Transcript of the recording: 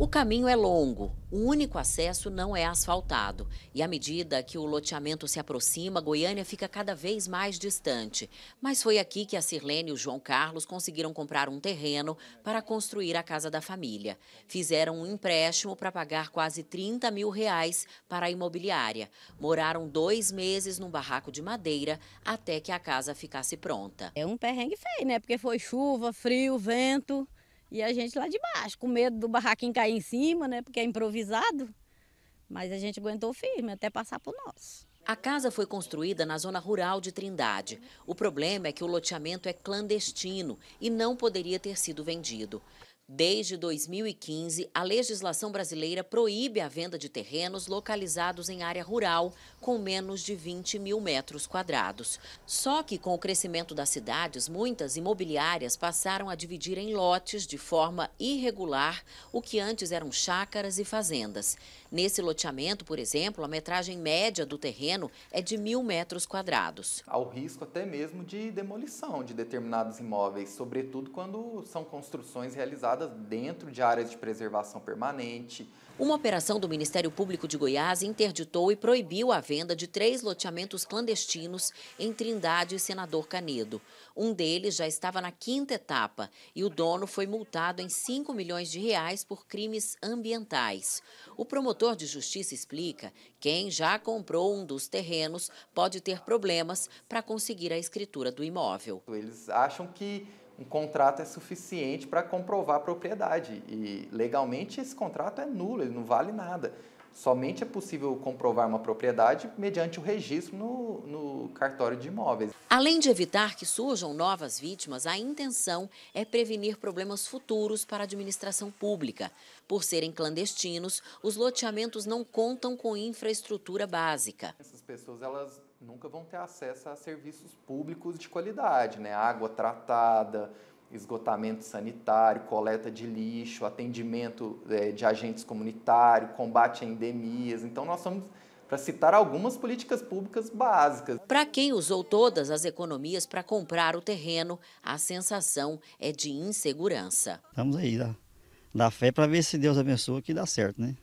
O caminho é longo, o único acesso não é asfaltado. E à medida que o loteamento se aproxima, Goiânia fica cada vez mais distante. Mas foi aqui que a Sirlene e o João Carlos conseguiram comprar um terreno para construir a casa da família. Fizeram um empréstimo para pagar quase 30 mil reais para a imobiliária. Moraram dois meses num barraco de madeira até que a casa ficasse pronta. É um perrengue feio, né? Porque foi chuva, frio, vento. E a gente lá de baixo, com medo do barraquinho cair em cima, né? Porque é improvisado. Mas a gente aguentou firme até passar por nós. A casa foi construída na zona rural de Trindade. O problema é que o loteamento é clandestino e não poderia ter sido vendido. Desde 2015, a legislação brasileira proíbe a venda de terrenos localizados em área rural com menos de 20 mil metros quadrados. Só que, com o crescimento das cidades, muitas imobiliárias passaram a dividir em lotes de forma irregular o que antes eram chácaras e fazendas. Nesse loteamento, por exemplo, a metragem média do terreno é de mil metros quadrados. Há o risco até mesmo de demolição de determinados imóveis, sobretudo quando são construções realizadas dentro de áreas de preservação permanente. Uma operação do Ministério Público de Goiás interditou e proibiu a venda de três loteamentos clandestinos em Trindade e Senador Canedo. Um deles já estava na quinta etapa e o dono foi multado em 5 milhões de reais por crimes ambientais. O promotor de justiça explica quem já comprou um dos terrenos pode ter problemas para conseguir a escritura do imóvel. Eles acham que um contrato é suficiente para comprovar a propriedade. E legalmente esse contrato é nulo, ele não vale nada. Somente é possível comprovar uma propriedade mediante o registro no, no, cartório de imóveis. Além de evitar que surjam novas vítimas, a intenção é prevenir problemas futuros para a administração pública. Por serem clandestinos, os loteamentos não contam com infraestrutura básica. Essas pessoas elas nunca vão ter acesso a serviços públicos de qualidade, né? água tratada, esgotamento sanitário, coleta de lixo, atendimento é, de agentes comunitários, combate a endemias. Então, nós somos para citar algumas políticas públicas básicas. Para quem usou todas as economias para comprar o terreno, a sensação é de insegurança. Estamos aí, da fé para ver se Deus abençoa que dá certo, né?